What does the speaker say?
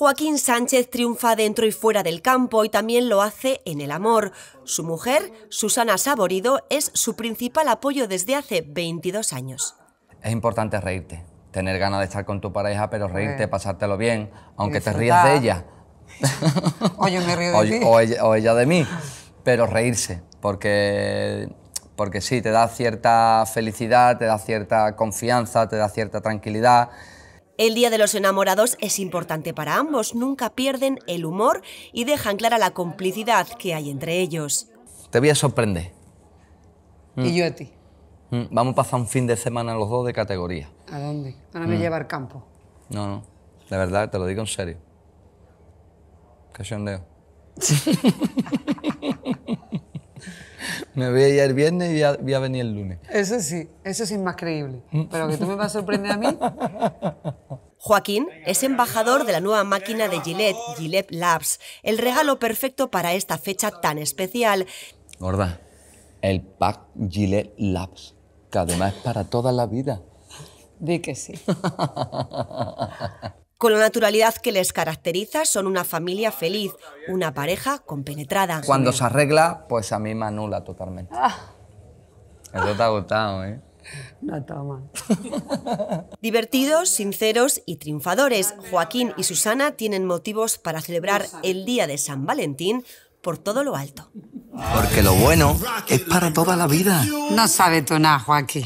Joaquín Sánchez triunfa dentro y fuera del campo y también lo hace en el amor. Su mujer, Susana Saborido, es su principal apoyo desde hace 22 años. Es importante reírte, tener ganas de estar con tu pareja, pero reírte, pasártelo bien, aunque te rías de ella. o ella, de mí, pero reírse, porque porque sí, te da cierta felicidad, te da cierta confianza, te da cierta tranquilidad el Día de los Enamorados es importante para ambos, nunca pierden el humor y dejan clara la complicidad que hay entre ellos. Te voy a sorprender. Y mm. yo a ti. Mm, vamos a pasar un fin de semana los dos de categoría. ¿A dónde? Ahora me mm. llevar campo. No, no. De verdad, te lo digo en serio. Cachondeo. me voy a ir el viernes y voy a, venir el lunes. Eso sí, eso es más creíble. Pero que tú me vas a sorprender a mí. Joaquín es embajador de la nueva máquina de Gillette, Gillette Labs, el regalo perfecto para esta fecha tan especial. Gorda, el pack Gillette Labs, que además es para toda la vida. Di que sí. Con la naturalidad que les caracteriza, son una familia feliz, una pareja compenetrada. Cuando se arregla, pues a mí me anula totalmente. Ah. Eso te ha gustado, ¿eh? No mal. Divertidos, sinceros y triunfadores, Joaquín y Susana tienen motivos para celebrar el Día de San Valentín por todo lo alto. Porque lo bueno es para toda la vida. No sabe tú nada, Joaquín.